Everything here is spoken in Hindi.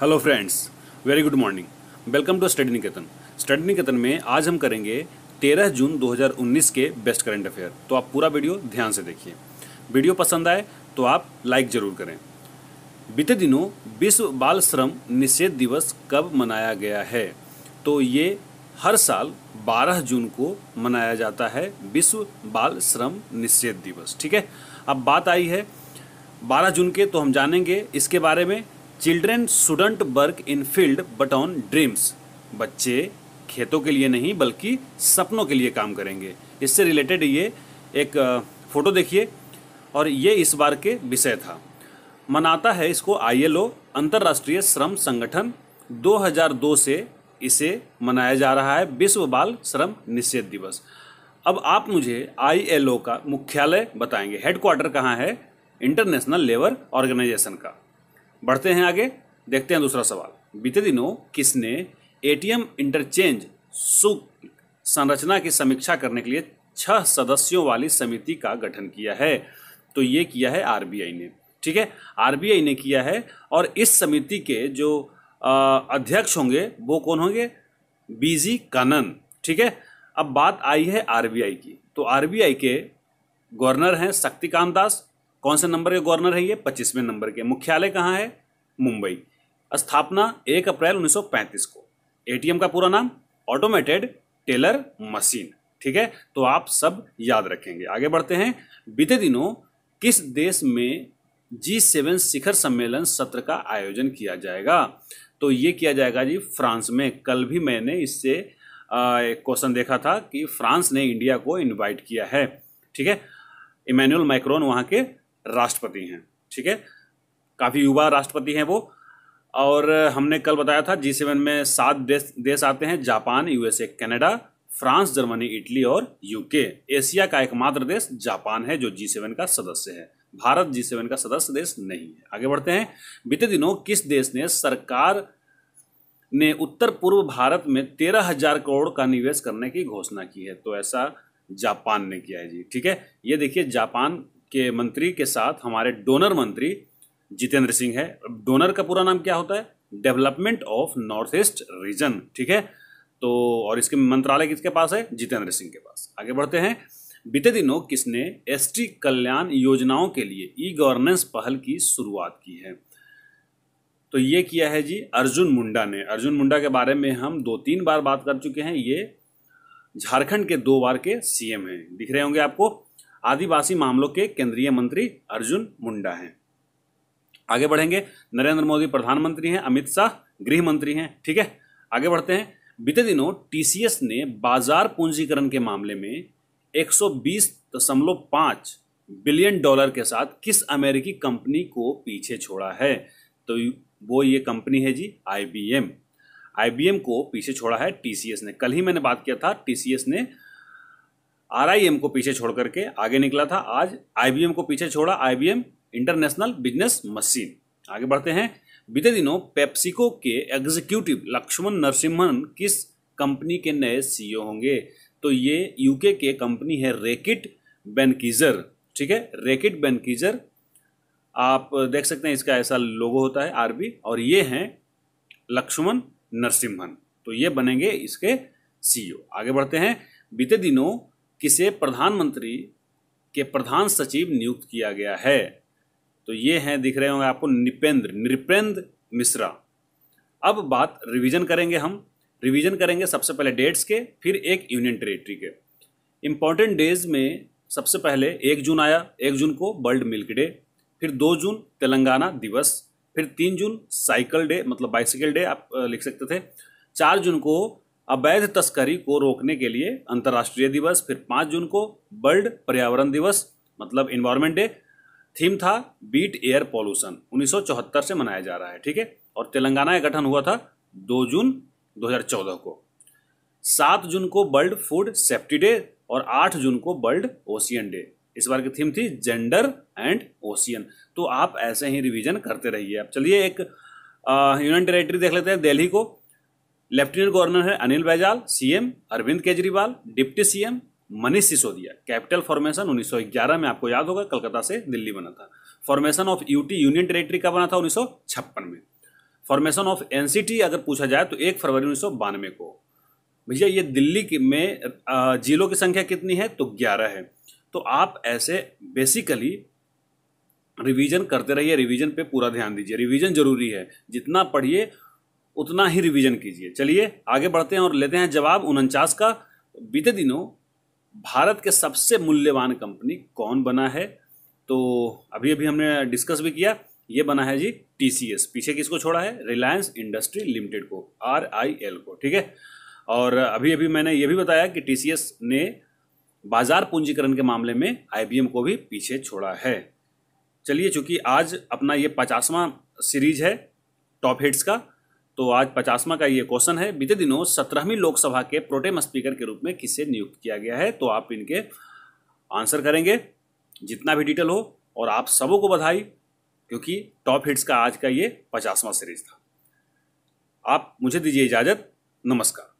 hello friends very good morning welcome to study Niketan study Niketan में आज हम करेंगे 13 जून 2019 के बेस्ट करंट अफेयर तो आप पूरा वीडियो ध्यान से देखिए वीडियो पसंद आए तो आप लाइक जरूर करें बीते दिनों विश्व बाल श्रम निषेध दिवस कब मनाया गया है तो ये हर साल 12 जून को मनाया जाता है विश्व बाल श्रम निषेध दिवस ठीक है अब बात आई है 12 जून के तो हम जानेंगे इसके बारे में children student work in field but on dreams बच्चे खेतों के लिए नहीं बल्कि सपनों के लिए काम करेंगे इससे रिलेटेड ये एक फ़ोटो देखिए और ये इस बार के विषय था मनाता है इसको आईएलओ अंतर्राष्ट्रीय श्रम संगठन 2002 से इसे मनाया जा रहा है विश्व बाल श्रम निषेध दिवस अब आप मुझे आईएलओ का मुख्यालय बताएंगे हेडक्वार्टर कहाँ है इंटरनेशनल लेबर ऑर्गेनाइजेशन का बढ़ते हैं आगे देखते हैं दूसरा सवाल बीते दिनों किसने एटीएम इंटरचेंज शुल्क संरचना की समीक्षा करने के लिए छह सदस्यों वाली समिति का गठन किया है तो ये किया है आरबीआई ने ठीक है आरबीआई ने किया है और इस समिति के जो अध्यक्ष होंगे वो कौन होंगे बीजी कानन ठीक है अब बात आई है आरबीआई की तो आरबीआई के गवर्नर हैं शक्तिकांत दास कौन से नंबर के गवर्नर है ये पच्चीसवें नंबर के मुख्यालय कहाँ है मुंबई स्थापना एक अप्रैल 1935 को एटीएम का पूरा नाम ऑटोमेटेड टेलर मशीन ठीक है तो आप सब याद रखेंगे आगे बढ़ते हैं बीते दिनों किस देश में जी सेवन शिखर सम्मेलन सत्र का आयोजन किया जाएगा तो ये किया जाएगा जी फ्रांस में कल भी मैंने इससे एक क्वेश्चन देखा था कि फ्रांस ने इंडिया को इनवाइट किया है ठीक है इमैनुअल माइक्रोन वहां के राष्ट्रपति हैं ठीक है काफ़ी युवा राष्ट्रपति हैं वो और हमने कल बताया था जी सेवन में सात देश देश आते हैं Japan USA Canada France Germany Italy और यूके एशिया का एकमात्र देश जापान है जो जी सेवन का सदस्य है भारत जी सेवन का सदस्य देश नहीं है आगे बढ़ते हैं बीते दिनों किस देश ने सरकार ने उत्तर पूर्व भारत में तेरह हजार करोड़ का निवेश करने की घोषणा की है तो ऐसा जापान ने किया है जी ठीक है ये देखिए जापान के मंत्री के साथ हमारे डोनर मंत्री जितेंद्र सिंह है डोनर का पूरा नाम क्या होता है development of north east region ठीक है तो और इसके मंत्रालय किसके पास है जितेंद्र सिंह के पास आगे बढ़ते हैं बीते दिनों किसने एसटी कल्याण योजनाओं के लिए ई गवर्नेंस पहल की शुरुआत की है तो ये किया है जी अर्जुन मुंडा ने अर्जुन मुंडा के बारे में हम दो तीन बार बात कर चुके हैं ये झारखंड के दो बार के सीएम हैं दिख रहे होंगे आपको आदिवासी मामलों के केंद्रीय मंत्री अर्जुन मुंडा हैं आगे बढ़ेंगे नरेंद्र मोदी प्रधानमंत्री हैं अमित शाह गृह मंत्री हैं ठीक है आगे बढ़ते हैं बीते दिनों टीसीएस ने बाजार पूंजीकरण के मामले में 120.5 बिलियन डॉलर के साथ किस अमेरिकी कंपनी को पीछे छोड़ा है तो वो ये कंपनी है जी आईबीएम आईबीएम को पीछे छोड़ा है टीसीएस ने कल ही मैंने बात किया था टीसीएस ने एम को पीछे छोड़ करके आगे निकला था आज एम को पीछे छोड़ा एम इंटरनेशनल बिजनेस मशीन आगे बढ़ते हैं बीते दिनों पेप्सिको के एग्जीक्यूटिव लक्ष्मण नरसिम्हन किस कंपनी के नए सीईओ e होंगे तो ये यूके के कंपनी है रेकिट बेनकीजर ठीक है रेकिट बेनकीजर आप देख सकते हैं इसका ऐसा लोगो होता है आरबी और ये हैं लक्ष्मण नरसिम्हन तो ये बनेंगे इसके सीईओ e आगे बढ़ते हैं बीते दिनों किसे प्रधानमंत्री के प्रधान सचिव नियुक्त किया गया है तो ये हैं दिख रहे होंगे आपको निपेंद्र नृपेंद्र मिश्रा अब बात रिवीजन करेंगे हम रिवीजन करेंगे सबसे पहले डेट्स के फिर एक यूनियन टेरेटरी के इम्पॉर्टेंट डेज में सबसे पहले एक जून आया एक जून को वर्ल्ड मिल्क डे फिर दो जून तेलंगाना दिवस फिर तीन जून साइकिल डे मतलब बाइसिकल डे आप लिख सकते थे चार जून को अवैध तस्करी को रोकने के लिए अंतर्राष्ट्रीय दिवस फिर पांच जून को वर्ल्ड पर्यावरण दिवस मतलब इन्वायरमेंट डे थीम था बीट एयर पॉल्यूशन 1974 से मनाया जा रहा है ठीक है और तेलंगाना का गठन हुआ था 2 जून 2014 को 7 जून को वर्ल्ड फूड सेफ्टी डे और 8 जून को वर्ल्ड ओशियन डे इस बार की थीम थी जेंडर एंड ओशियन तो आप ऐसे ही रिवीजन करते रहिए आप चलिए एक यूनियन टेरेटरी देख लेते हैं दिल्ली को लेफ्टिनेंट गवर्नर है Anil Baijal CM Arvind Kejriwal deputy CM Manish Sisodia capital formation 1911 में आपको याद होगा कलकत्ता से दिल्ली बना था formation of UT union territory का बना था उन्नीस में फॉर्मेशन ऑफ एनसीटी अगर पूछा जाए तो एक फरवरी उन्नीस को भैया ये दिल्ली में जिलों की संख्या कितनी है तो ग्यारह है तो आप ऐसे बेसिकली रिवीजन करते रहिए रिवीजन पे पूरा ध्यान दीजिए रिवीजन जरूरी है जितना पढ़िए उतना ही रिवीजन कीजिए चलिए आगे बढ़ते हैं और लेते हैं जवाब उनचास का बीते दिनों भारत के सबसे मूल्यवान कंपनी कौन बना है तो अभी अभी हमने डिस्कस भी किया ये बना है जी टी पीछे किसको छोड़ा है रिलायंस इंडस्ट्री लिमिटेड को आर आई एल को ठीक है और अभी अभी मैंने ये भी बताया कि टी ने बाजार पूंजीकरण के मामले में आई को भी पीछे छोड़ा है चलिए चूंकि आज अपना ये पचासवां सीरीज है टॉप हिट्स का तो आज पचासवा का ये क्वेश्चन है बीते दिनों सत्रहवीं लोकसभा के प्रोटेम स्पीकर के रूप में किसे नियुक्त किया गया है तो आप इनके आंसर करेंगे जितना भी डिटेल हो और आप सबों को बधाई क्योंकि टॉप हिट्स का आज का ये पचासवा सीरीज था आप मुझे दीजिए इजाज़त नमस्कार